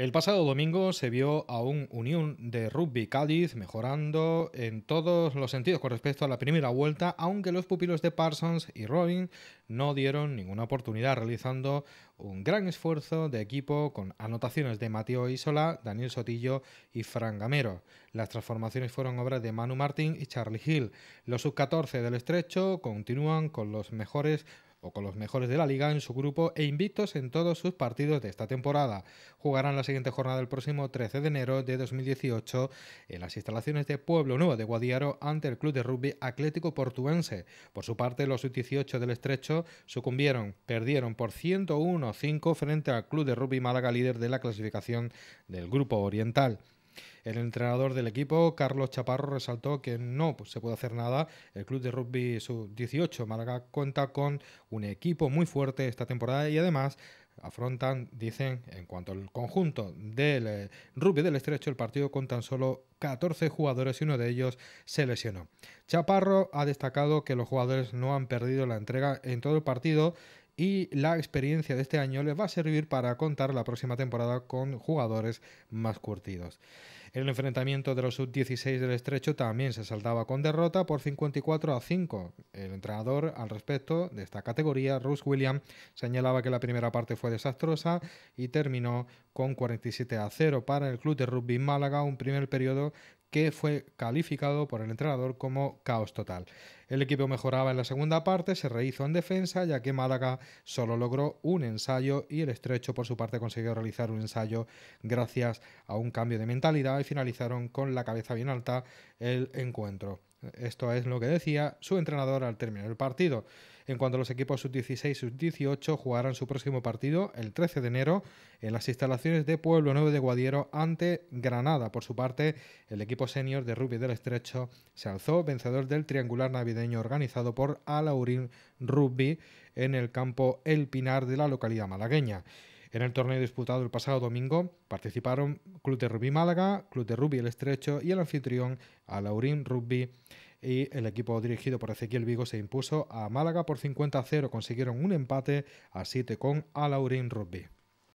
El pasado domingo se vio a un Unión de Rugby Cádiz mejorando en todos los sentidos con respecto a la primera vuelta, aunque los pupilos de Parsons y Robin no dieron ninguna oportunidad, realizando un gran esfuerzo de equipo con anotaciones de Mateo Isola, Daniel Sotillo y Fran Gamero. Las transformaciones fueron obra de Manu Martín y Charlie Hill. Los sub-14 del estrecho continúan con los mejores o con los mejores de la liga en su grupo e invictos en todos sus partidos de esta temporada. Jugarán la siguiente jornada el próximo 13 de enero de 2018 en las instalaciones de Pueblo Nuevo de Guadiaro ante el club de rugby Atlético Portuense. Por su parte, los 18 del Estrecho sucumbieron, perdieron por 101-5 frente al club de rugby Málaga líder de la clasificación del grupo oriental. El entrenador del equipo, Carlos Chaparro, resaltó que no se puede hacer nada. El club de rugby sub-18 Málaga cuenta con un equipo muy fuerte esta temporada y además afrontan, dicen, en cuanto al conjunto del eh, rugby del estrecho, el partido con tan solo 14 jugadores y uno de ellos se lesionó. Chaparro ha destacado que los jugadores no han perdido la entrega en todo el partido y la experiencia de este año les va a servir para contar la próxima temporada con jugadores más curtidos. El enfrentamiento de los sub-16 del estrecho también se saltaba con derrota por 54 a 5. El entrenador al respecto de esta categoría, Russ William, señalaba que la primera parte fue desastrosa y terminó con 47 a 0 para el club de rugby Málaga, un primer periodo que fue calificado por el entrenador como caos total. El equipo mejoraba en la segunda parte, se rehizo en defensa, ya que Málaga solo logró un ensayo y el estrecho por su parte consiguió realizar un ensayo gracias a un cambio de mentalidad y finalizaron con la cabeza bien alta el encuentro. Esto es lo que decía su entrenador al terminar el partido. En cuanto a los equipos sub-16 y sub-18 jugarán su próximo partido el 13 de enero en las instalaciones de Pueblo Nuevo de Guadiero ante Granada. Por su parte, el equipo senior de rugby del Estrecho se alzó vencedor del triangular Navidad organizado por Alaurín Rugby en el campo El Pinar de la localidad malagueña. En el torneo disputado el pasado domingo participaron Club de Rugby Málaga, Club de Rugby El Estrecho y el anfitrión Alaurín Rugby y el equipo dirigido por Ezequiel Vigo se impuso a Málaga por 50-0, consiguieron un empate a 7 con Alaurín Rugby.